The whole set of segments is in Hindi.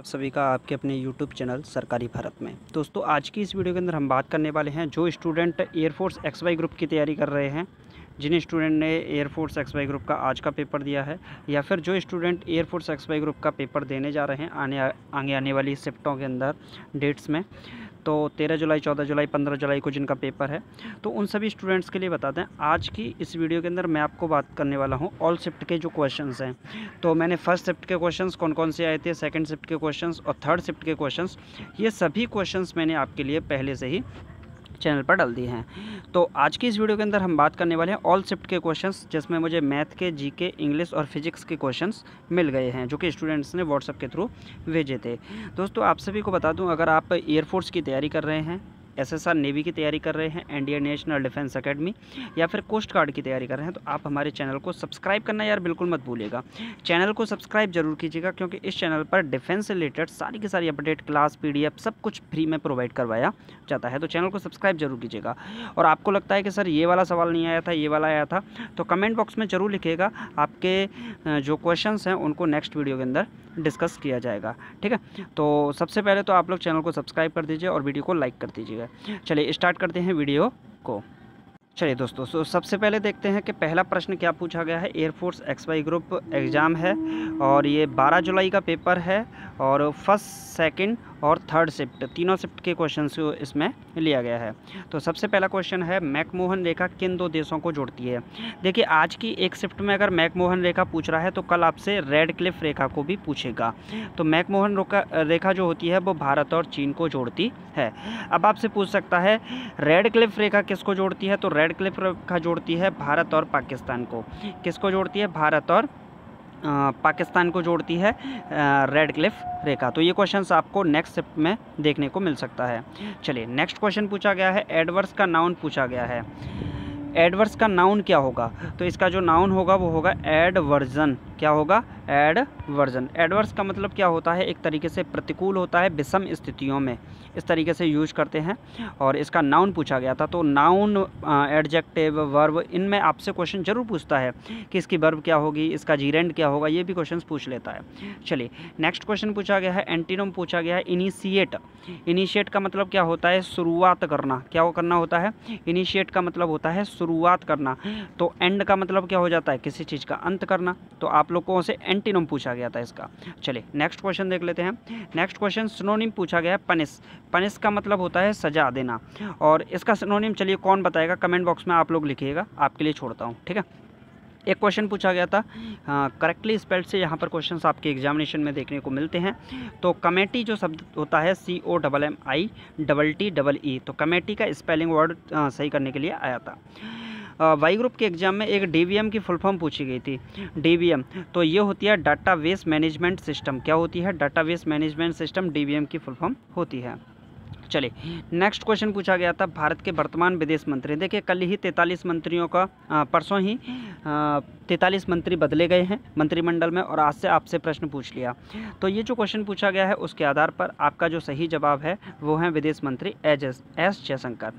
आप सभी का आपके अपने YouTube चैनल सरकारी भारत में दोस्तों आज की इस वीडियो के अंदर हम बात करने वाले हैं जो student Air Force X Y group की तैयारी कर रहे हैं जिन स्टूडेंट ने एयरफोर्स एक्स वाई ग्रुप का आज का पेपर दिया है या फिर जो student Air Force X Y group का पेपर देने जा रहे हैं आने आगे आने वाली शिफ्टों के अंदर डेट्स में तो 13 जुलाई 14 जुलाई 15 जुलाई को जिनका पेपर है तो उन सभी स्टूडेंट्स के लिए बता दें आज की इस वीडियो के अंदर मैं आपको बात करने वाला हूँ ऑल शिफ्ट के जो क्वेश्चन हैं तो मैंने फर्स्ट शिफ्ट के क्वेश्चन कौन कौन से आए थे सेकेंड शिफ्ट के क्वेश्चन और थर्ड शिफ्ट के क्वेश्चन ये सभी क्वेश्चन मैंने आपके लिए पहले से ही चैनल पर डाल दिए हैं तो आज की इस वीडियो के अंदर हम बात करने वाले हैं ऑल शिफ्ट के क्वेश्चंस जिसमें मुझे मैथ के जी के इंग्लिश और फिजिक्स के क्वेश्चंस मिल गए हैं जो कि स्टूडेंट्स ने व्हाट्सअप के थ्रू भेजे थे दोस्तों आप सभी को बता दूँ अगर आप एयरफोर्स की तैयारी कर रहे हैं एसएसआर नेवी की तैयारी कर रहे हैं इंडियन नेशनल डिफेंस अकेडमी या फिर कोस्ट गार्ड की तैयारी कर रहे हैं तो आप हमारे चैनल को सब्सक्राइब करना यार बिल्कुल मत भूलिएगा चैनल को सब्सक्राइब जरूर कीजिएगा क्योंकि इस चैनल पर डिफेंस रिलेटेड सारी की सारी अपडेट क्लास पी सब कुछ फ्री में प्रोवाइड करवाया जाता है तो चैनल को सब्सक्राइब जरूर कीजिएगा और आपको लगता है कि सर ये वाला सवाल नहीं आया था ये वाला आया था तो कमेंट बॉक्स में ज़रूर लिखिएगा आपके जो क्वेश्चन हैं उनको नेक्स्ट वीडियो के अंदर डिस्कस किया जाएगा ठीक है तो सबसे पहले तो आप लोग चैनल को सब्सक्राइब कर दीजिए और वीडियो को लाइक कर दीजिएगा चलिए स्टार्ट करते हैं वीडियो को चलिए दोस्तों सो सबसे पहले देखते हैं कि पहला प्रश्न क्या पूछा गया है Air Force X Y group exam है और ये 12 जुलाई का पेपर है और फर्स्ट सेकंड और थर्ड शिफ्ट तीनों शिफ्ट के क्वेश्चन इसमें लिया गया है तो सबसे पहला क्वेश्चन है मैकमोहन रेखा किन दो देशों को जोड़ती है देखिए आज की एक शिफ्ट में अगर मैकमोहन रेखा पूछ रहा है तो कल आपसे रेड क्लिफ रेखा को भी पूछेगा तो मैकमोहन रेखा जो होती है वो भारत और चीन को जोड़ती है अब आपसे पूछ सकता है रेड क्लिफ रेखा किसको जोड़ती है तो रेड क्लिफ रेखा जोड़ती है भारत और पाकिस्तान को किसको जोड़ती है भारत और पाकिस्तान को जोड़ती है रेड क्लिफ रेखा तो ये क्वेश्चन आपको नेक्स्ट शिफ्ट में देखने को मिल सकता है चलिए नेक्स्ट क्वेश्चन पूछा गया है एडवर्स का नाउन पूछा गया है एडवर्स का नाउन क्या होगा तो इसका जो नाउन होगा वो होगा एडवर्जन क्या होगा एड वर्जन एडवर्स का मतलब क्या होता है एक तरीके से प्रतिकूल होता है विषम स्थितियों में इस तरीके से यूज करते हैं और इसका नाउन पूछा गया था तो नाउन एडजेक्टिव वर्ब इनमें आपसे क्वेश्चन जरूर पूछता है कि इसकी वर्ब क्या होगी इसका जीरेंड क्या होगा ये भी क्वेश्चन पूछ लेता है चलिए नेक्स्ट क्वेश्चन पूछा गया है एंटीनोम पूछा गया है इनिशिएट इनिशिएट का मतलब क्या होता है शुरुआत करना क्या वो करना होता है इनिशिएट का मतलब होता है शुरुआत करना तो एंड का मतलब क्या हो जाता है किसी चीज़ का अंत करना तो आप आप लोगों से एंटीनम पूछा गया था इसका चलिए नेक्स्ट क्वेश्चन देख लेते हैं नेक्स्ट क्वेश्चन सिनोनिम पूछा गया है पनिस पनिस का मतलब होता है सजा देना और इसका सिनोनिम चलिए कौन बताएगा कमेंट बॉक्स में आप लोग लिखिएगा आपके लिए छोड़ता हूँ ठीक है एक क्वेश्चन पूछा गया था करेक्टली हाँ, स्पेल्ड से यहाँ पर क्वेश्चंस आपके एग्जामिनेशन में देखने को मिलते हैं तो कमेटी जो शब्द होता है C O double M I double T double E तो कमेटी का स्पेलिंग वर्ड हाँ, सही करने के लिए आया था वाई ग्रुप के एग्जाम में एक डी की फुल फॉर्म पूछी गई थी डी तो ये होती है डाटा वेस्ट मैनेजमेंट सिस्टम क्या होती है data waste management system D की फुल फॉर्म होती है चलिए नेक्स्ट क्वेश्चन पूछा गया था भारत के वर्तमान विदेश मंत्री देखिए कल ही तैंतालीस मंत्रियों का परसों ही तैंतालीस मंत्री बदले गए हैं मंत्रिमंडल में और आज से आपसे प्रश्न पूछ लिया तो ये जो क्वेश्चन पूछा गया है उसके आधार पर आपका जो सही जवाब है वो है विदेश मंत्री एज एस जयशंकर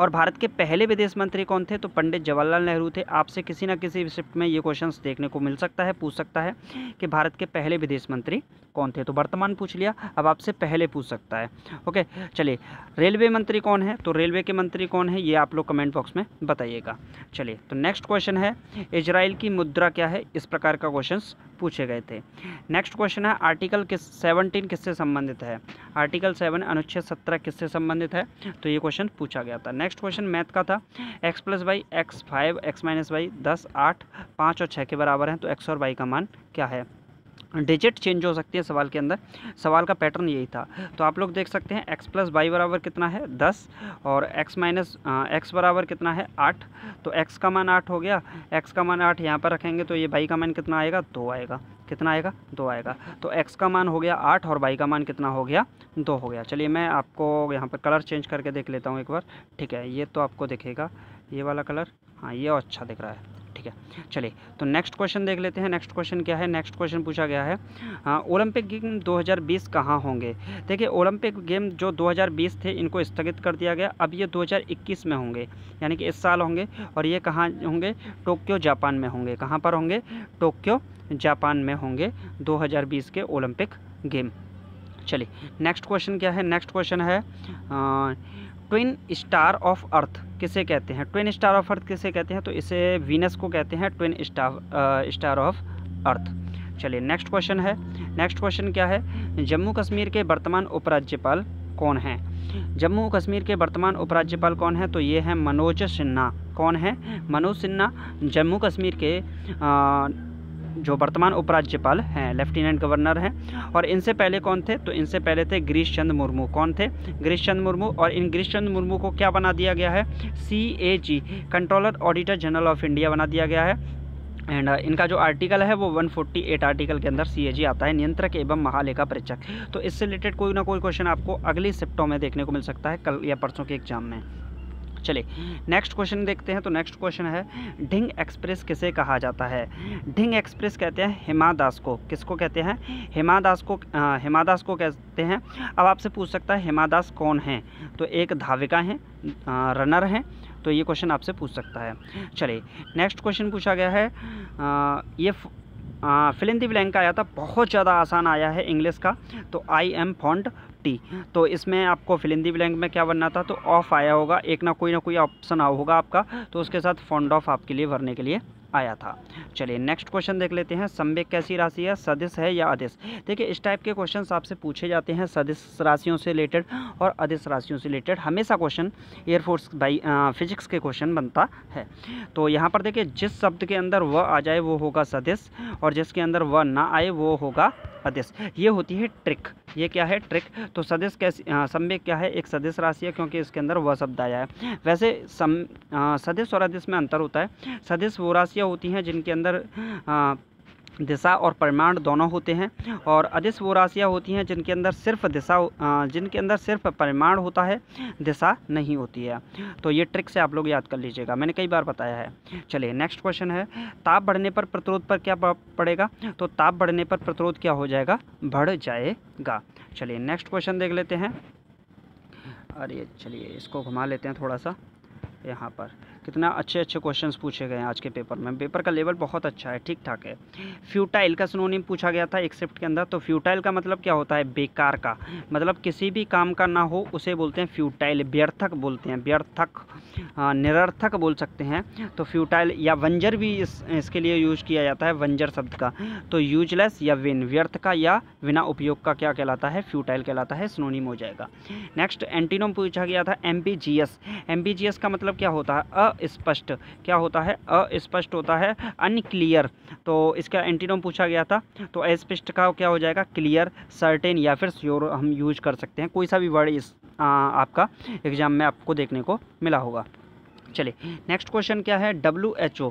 और भारत के पहले विदेश मंत्री कौन थे तो पंडित जवाहरलाल नेहरू थे आपसे किसी ना किसी शिफ्ट में ये क्वेश्चन देखने को मिल सकता है पूछ सकता है कि भारत के पहले विदेश मंत्री कौन थे तो वर्तमान पूछ लिया अब आपसे पहले पूछ सकता है ओके चलिए रेलवे मंत्री कौन है तो रेलवे के मंत्री कौन है ये आप लोग कमेंट बॉक्स में बताइएगा चलिए तो नेक्स्ट क्वेश्चन है इजराइल की मुद्रा क्या है इस प्रकार का क्वेश्चन पूछे गए थे नेक्स्ट क्वेश्चन है आर्टिकल किस सेवनटीन किससे संबंधित है आर्टिकल सेवन अनुच्छेद सत्रह किससे संबंधित है तो ये क्वेश्चन पूछा गया था नेक्स्ट क्वेश्चन मैथ का था X plus Y X five X minus Y दस आठ पाँच और छः के बराबर हैं तो एक्स और वाई का मान क्या है डिजिट चेंज हो सकती है सवाल के अंदर सवाल का पैटर्न यही था तो आप लोग देख सकते हैं x प्लस वाई बराबर कितना है दस और x माइनस एक्स बराबर कितना है आठ तो x का मान आठ हो गया x का मान आठ यहाँ पर रखेंगे तो ये भाई का मान कितना आएगा दो आएगा कितना आएगा दो आएगा तो x का मान हो गया आठ और y का मान कितना हो गया दो हो गया चलिए मैं आपको यहाँ पर कलर चेंज करके देख लेता हूँ एक बार ठीक है ये तो आपको दिखेगा ये वाला कलर हाँ ये अच्छा दिख रहा है ठीक है चलिए तो नेक्स्ट क्वेश्चन देख लेते हैं नेक्स्ट क्वेश्चन क्या है नेक्स्ट क्वेश्चन पूछा गया है ओलंपिक गेम 2020 कहाँ होंगे देखिए ओलंपिक गेम जो 2020 थे इनको स्थगित कर दिया गया अब ये 2021 में होंगे यानी कि इस साल होंगे और ये कहाँ होंगे टोक्यो जापान में होंगे कहाँ पर होंगे टोक्यो जापान में होंगे दो के ओलंपिक गेम चलिए नेक्स्ट क्वेश्चन क्या है नेक्स्ट क्वेश्चन है आ, हाँ, ट्विन स्टार ऑफ अर्थ किसे कहते हैं ट्विन स्टार ऑफ अर्थ किसे कहते हैं तो इसे वीनस को कहते हैं twin star star of earth चलिए नेक्स्ट क्वेश्चन है नेक्स्ट क्वेश्चन क्या है जम्मू कश्मीर के वर्तमान उपराज्यपाल कौन हैं जम्मू कश्मीर के वर्तमान उपराज्यपाल कौन हैं तो ये हैं मनोज सिन्हा कौन है मनोज सिन्हा जम्मू कश्मीर के आ, जो वर्तमान उपराज्यपाल हैं लेफ्टिनेंट गवर्नर हैं और इनसे पहले कौन थे तो इनसे पहले थे गिरीश चंद्र मुर्मू कौन थे गिरीश चंद्र मुर्मू और इन गिरीश चंद्र मुर्मू को क्या बना दिया गया है C A G controller auditor general of India बना दिया गया है एंड uh, इनका जो आर्टिकल है वो 148 आर्टिकल के अंदर सी आता है नियंत्रक एवं महालेखा परीक्षक तो इससे रिलेटेड कोई ना कोई क्वेश्चन आपको अगली शिफ्टों में देखने को मिल सकता है कल या परसों के एग्जाम में चले नेक्स्ट क्वेश्चन देखते हैं तो नेक्स्ट क्वेश्चन है ढिंग एक्सप्रेस किसे कहा जाता है ढिंग एक्सप्रेस कहते हैं हिमा दास को किसको कहते हैं हिमा दास को हिमा दास को कहते हैं अब आपसे पूछ सकता है हिमा दास कौन हैं तो एक धाविका हैं रनर हैं तो ये क्वेश्चन आपसे पूछ सकता है चलिए नेक्स्ट क्वेश्चन पूछा गया है आ, ये फिल इन दी ब्लैंक आया था बहुत ज़्यादा आसान आया है इंग्लिश का तो आई एम फॉन्ड टी तो इसमें आपको फिलिंदी ब्लैंक में क्या भरना था तो ऑफ आया होगा एक ना कोई ना कोई ऑप्शन आओ होगा आपका तो उसके साथ फॉन्ड ऑफ आपके लिए भरने के लिए आया था चलिए नेक्स्ट क्वेश्चन देख लेते हैं संवेक कैसी राशि है सदिश है या अधिस देखिए इस टाइप के क्वेश्चन आपसे पूछे जाते हैं सदिश राशियों से रिलेटेड और अधिस राशियों से रिलेटेड हमेशा क्वेश्चन एयरफोर्स बाई फिजिक्स के क्वेश्चन बनता है तो यहाँ पर देखिए जिस शब्द के अंदर वह आ जाए वो होगा सदिश और जिसके अंदर वह ना आए वो होगा सदिश ये होती है ट्रिक ये क्या है ट्रिक तो सदस्य कैसी सम्य क्या है एक सदस्य राशि है क्योंकि इसके अंदर वह शब्द आया है वैसे सम सदस्य और अध्यक्ष में अंतर होता है सदस्य वो राशियाँ होती हैं जिनके अंदर दिशा और परिमाण दोनों होते हैं और अधिस वो राशियाँ होती हैं जिनके अंदर सिर्फ दिशा जिनके अंदर सिर्फ परिमाण होता है दिशा नहीं होती है तो ये ट्रिक से आप लोग याद कर लीजिएगा मैंने कई बार बताया है चलिए नेक्स्ट क्वेश्चन है ताप बढ़ने पर प्रतिरोध पर क्या पड़ेगा तो ताप बढ़ने पर प्रतिरोध क्या हो जाएगा बढ़ जाएगा चलिए नेक्स्ट क्वेश्चन देख लेते हैं अरे चलिए इसको घुमा लेते हैं थोड़ा सा यहाँ पर कितना अच्छे अच्छे क्वेश्चन पूछे गए हैं आज के पेपर में पेपर का लेवल बहुत अच्छा है ठीक ठाक है फ्यूटाइल का सुनोनिम पूछा गया था एक्सेप्ट के अंदर तो फ्यूटाइल का मतलब क्या होता है बेकार का मतलब किसी भी काम का ना हो उसे बोलते हैं फ्यूटाइल व्यर्थक बोलते हैं व्यर्थक हाँ, निरर्थक बोल सकते हैं तो फ्यूटाइल या वंजर भी इस इसके लिए यूज किया जाता है वंजर शब्द का तो यूजलेस या विन व्यर्थ का या बिना उपयोग का क्या कहलाता है फ्यूटाइल कहलाता है स्नोनिम हो जाएगा नेक्स्ट एंटीनोम पूछा गया था एम का मतलब क्या होता है अ अस्पष्ट क्या होता है अस्पष्ट होता है अनक्लियर तो इसका एंटीनोम पूछा गया था तो अस्पष्ट का क्या हो जाएगा क्लियर सर्टेन या फिर श्योर हम यूज कर सकते हैं कोई सा भी वर्ड इस आ, आपका एग्ज़ाम में आपको देखने को मिला होगा चलिए नेक्स्ट क्वेश्चन क्या है W H O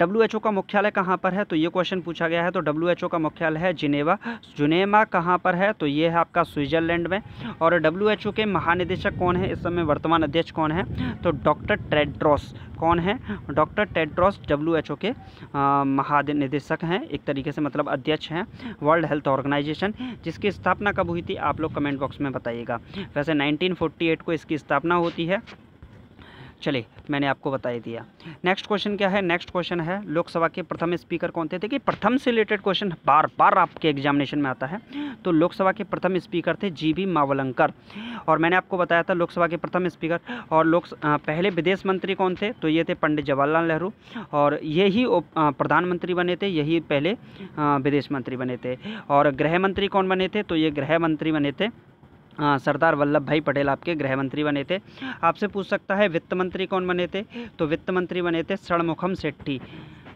W H O का मुख्यालय कहाँ पर है तो ये क्वेश्चन पूछा गया है तो डब्ल्यू एच ओ का मुख्यालय है जिनेवा जुनेमा कहाँ पर है तो ये है आपका स्विट्जरलैंड में और डब्ल्यू एच ओ के महानिदेशक कौन है इस समय वर्तमान अध्यक्ष कौन है तो डॉक्टर टेड्रॉस कौन है doctor Tedros W H O के महानिदेशक हैं एक तरीके से मतलब अध्यक्ष हैं वर्ल्ड हेल्थ ऑर्गेनाइजेशन जिसकी स्थापना कब हुई थी आप लोग कमेंट बॉक्स में बताइएगा वैसे 1948 को इसकी स्थापना होती है चलिए मैंने आपको बताई दिया नेक्स्ट क्वेश्चन क्या है नेक्स्ट क्वेश्चन है लोकसभा के प्रथम स्पीकर कौन थे देखिए प्रथम से रिलेटेड क्वेश्चन बार बार आपके एग्जामिनेशन में आता है तो लोकसभा के प्रथम स्पीकर थे जी बी मावलंकर और मैंने आपको बताया था लोकसभा के प्रथम स्पीकर और लोक पहले विदेश मंत्री कौन थे तो ये थे पंडित जवाहरलाल नेहरू और यही प्रधानमंत्री बने थे यही पहले विदेश मंत्री बने थे और गृह मंत्री कौन बने थे तो ये गृह मंत्री बने थे हाँ, सरदार वल्लभ भाई पटेल आपके गृह मंत्री बने थे आपसे पूछ सकता है वित्त मंत्री कौन बने थे तो वित्त मंत्री बने थे षणमुखम सेट्ठी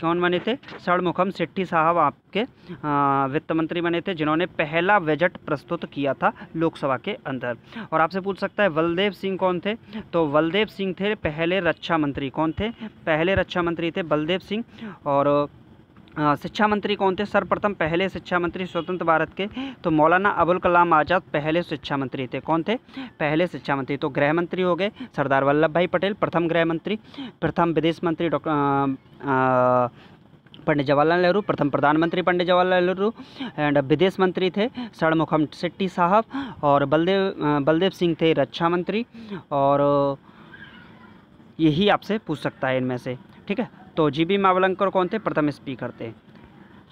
कौन बने थे षणमुखम सेट्टी साहब आपके वित्त मंत्री बने थे जिन्होंने पहला बजट प्रस्तुत किया था लोकसभा के अंदर और आपसे पूछ सकता है बलदेव सिंह कौन थे तो बलदेव सिंह थे पहले रक्षा मंत्री कौन थे पहले रक्षा मंत्री थे बलदेव सिंह और शिक्षा मंत्री कौन थे सर्वप्रथम पहले शिक्षा मंत्री स्वतंत्र भारत के तो मौलाना अबुल कलाम आज़ाद पहले शिक्षा मंत्री थे कौन थे पहले शिक्षा मंत्री तो गृह मंत्री हो गए सरदार वल्लभ भाई पटेल प्रथम गृह मंत्री प्रथम विदेश मंत्री डॉक्टर पंडित जवाहरलाल नेहरू प्रथम प्रधानमंत्री पंडित जवाहरलाल नेहरू एंड विदेश मंत्री थे षणमुखम शेट्टी साहब और बलदेव बलदेव सिंह थे रक्षा मंत्री और यही आपसे पूछ सकता है इनमें से ठीक है तो जी बी मावलंकर कौन थे प्रथम स्पीकर थे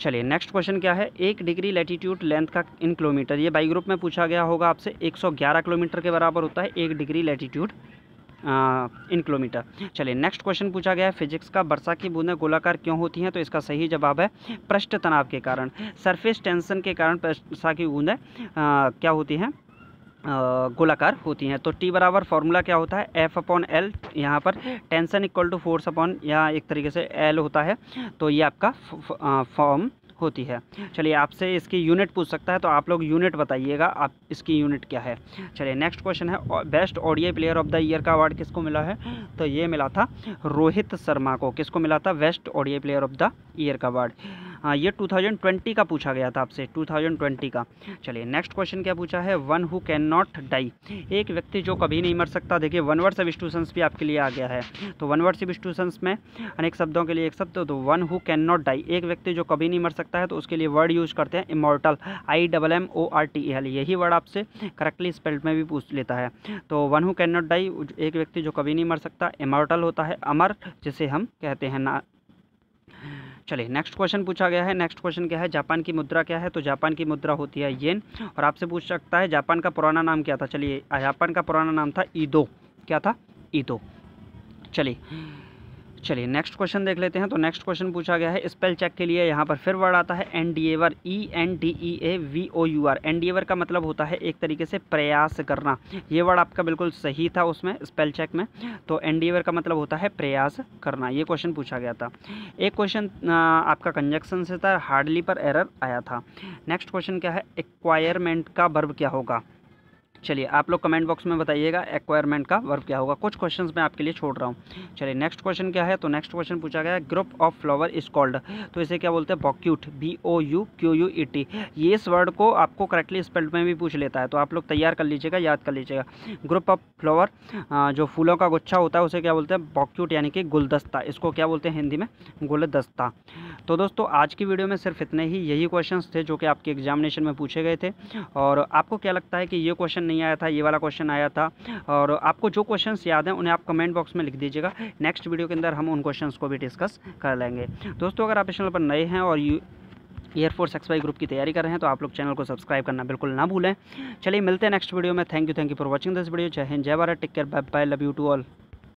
चलिए नेक्स्ट क्वेश्चन क्या है एक डिग्री लेटीट्यूड लेंथ का इन किलोमीटर ये बाई ग्रुप में पूछा गया होगा आपसे 111 किलोमीटर के बराबर होता है एक डिग्री लेटीट्यूड इन किलोमीटर चलिए नेक्स्ट क्वेश्चन पूछा गया है फिजिक्स का वर्षा की बूंदें गोलाकार क्यों होती हैं तो इसका सही जवाब है पृष्ठ तनाव के कारण सरफेस टेंशन के कारण वर्षा की बूंदें क्या होती हैं गोलाकार होती हैं तो टी बराबर फार्मूला क्या होता है एफ अपॉन एल यहाँ पर tension equal to force upon या एक तरीके से एल होता है तो ये आपका फॉर्म होती है चलिए आपसे इसकी यूनिट पूछ सकता है तो आप लोग यूनिट बताइएगा आप इसकी यूनिट क्या है चलिए नेक्स्ट क्वेश्चन है best audio player of the year का अवार्ड किसको मिला है तो ये मिला था रोहित शर्मा को किसको मिला था best audio player of the year का अवार्ड हाँ ये 2020 का पूछा गया था आपसे 2020 का चलिए नेक्स्ट क्वेश्चन क्या पूछा है one who cannot die एक व्यक्ति जो कभी नहीं मर सकता देखिए वन वर्ड सबिस्टूशंस भी आपके लिए आ गया है तो वन वर्ड सबिस्टूशंस में अनेक शब्दों के लिए एक शब्द तो one who cannot die एक व्यक्ति जो कभी नहीं मर सकता है तो उसके लिए वर्ड यूज करते हैं immortal I double M O R T L यही वर्ड आपसे करेक्टली स्पेल्ड में भी पूछ लेता है तो one who cannot die एक व्यक्ति जो कभी नहीं मर सकता इमोर्टल होता है अमर जिसे हम कहते हैं ना चलिए नेक्स्ट क्वेश्चन पूछा गया है नेक्स्ट क्वेश्चन क्या है जापान की मुद्रा क्या है तो जापान की मुद्रा होती है येन और आपसे पूछ सकता है जापान का पुराना नाम क्या था चलिए जापान का पुराना नाम था ईदो क्या था ईदो चलिए चलिए नेक्स्ट क्वेश्चन देख लेते हैं तो नेक्स्ट क्वेश्चन पूछा गया है स्पेल चेक के लिए यहाँ पर फिर वर्ड आता है endeavour E N D E A V O U R endeavour का मतलब होता है एक तरीके से प्रयास करना ये वर्ड आपका बिल्कुल सही था उसमें स्पेल चेक में तो एन डी एवर का मतलब होता है प्रयास करना ये क्वेश्चन पूछा गया था एक क्वेश्चन आपका कंजक्शन से था हार्डली पर एरर आया था नेक्स्ट क्वेश्चन क्या है एक्वायरमेंट का वर्ब क्या होगा चलिए आप लोग कमेंट बॉक्स में बताइएगा एक्वायरमेंट का वर्क क्या होगा कुछ क्वेश्चन मैं आपके लिए छोड़ रहा हूँ चलिए नेक्स्ट क्वेश्चन क्या है तो नेक्स्ट क्वेश्चन पूछा गया group of flower is called तो इसे क्या बोलते हैं bouquet B O U Q U E T ये इस वर्ड को आपको करेक्टली स्पेल्ड में भी पूछ लेता है तो आप लोग तैयार कर लीजिएगा याद कर लीजिएगा ग्रुप ऑफ फ्लावर जो फूलों का गुच्छा होता है उसे क्या बोलते हैं बॉक्यूट यानी कि गुलदस्ता इसको क्या बोलते हैं हिंदी में गुलदस्ता तो दोस्तों आज की वीडियो में सिर्फ इतने ही यही क्वेश्चन थे जो कि आपके एग्जामिनेशन में पूछे गए थे और आपको क्या लगता है कि ये क्वेश्चन नहीं आया था ये वाला क्वेश्चन आया था और आपको जो क्वेश्चन याद हैं उन्हें आप कमेंट बॉक्स में लिख दीजिएगा नेक्स्ट वीडियो के अंदर हम उन क्वेश्चन को भी डिस्कस कर लेंगे दोस्तों अगर आप इस चैनल पर नए हैं और एयरफोर्स एक्स वाई ग्रुप की तैयारी कर रहे हैं तो आप लोग चैनल को सब्सक्राइब करना बिल्कुल ना भूलें चलिए मिलते हैं नेक्स्ट वीडियो में thank you thank you for watching this video जय हिंद जय Bharat take care bye bye love you to all